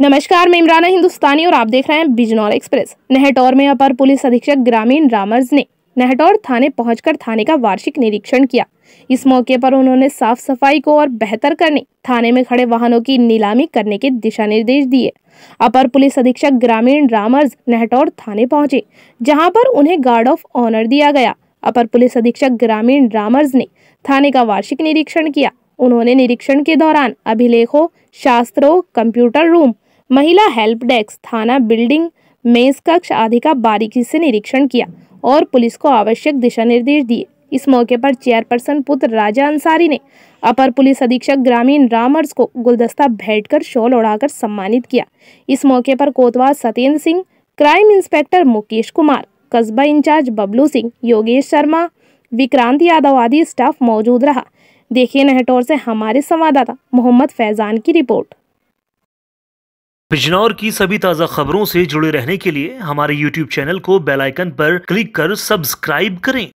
नमस्कार मैं इमराना हिंदुस्तानी और आप देख रहे हैं बिजनौर एक्सप्रेस नहटौर में अपर पुलिस अधीक्षक ग्रामीण रामर्ज ने नहटौर थाने पहुंचकर थाने का वार्षिक निरीक्षण किया इस मौके पर उन्होंने साफ सफाई को और बेहतर करने थाने में खड़े वाहनों की नीलामी करने के दिशा निर्देश दिए अपर पुलिस अधीक्षक ग्रामीण रामर्ज नहटौर थाने पहुंचे जहां पर उन्हें गार्ड ऑफ ऑनर दिया गया अपर पुलिस अधीक्षक ग्रामीण रामर्ज ने थाने का वार्षिक निरीक्षण किया उन्होंने निरीक्षण के दौरान अभिलेखों शास्त्रों कंप्यूटर रूम महिला हेल्प डेस्क थाना बिल्डिंग मेज कक्ष आदि का बारीकी से निरीक्षण किया और पुलिस को आवश्यक दिशा निर्देश दिए इस मौके पर चेयरपर्सन पुत्र राजा अंसारी ने अपर पुलिस अधीक्षक ग्रामीण रामर्स को गुलदस्ता भेंट शॉल उड़ाकर सम्मानित किया इस मौके पर कोतवाल सत्येंद्र सिंह क्राइम इंस्पेक्टर मुकेश कुमार कस्बा इंचार्ज बबलू सिंह योगेश शर्मा विक्रांत यादव आदि स्टाफ मौजूद रहा देखिए नहटोर से हमारे संवाददाता मोहम्मद फैजान की रिपोर्ट बिजनौर की सभी ताज़ा खबरों से जुड़े रहने के लिए हमारे YouTube चैनल को बेल आइकन पर क्लिक कर सब्सक्राइब करें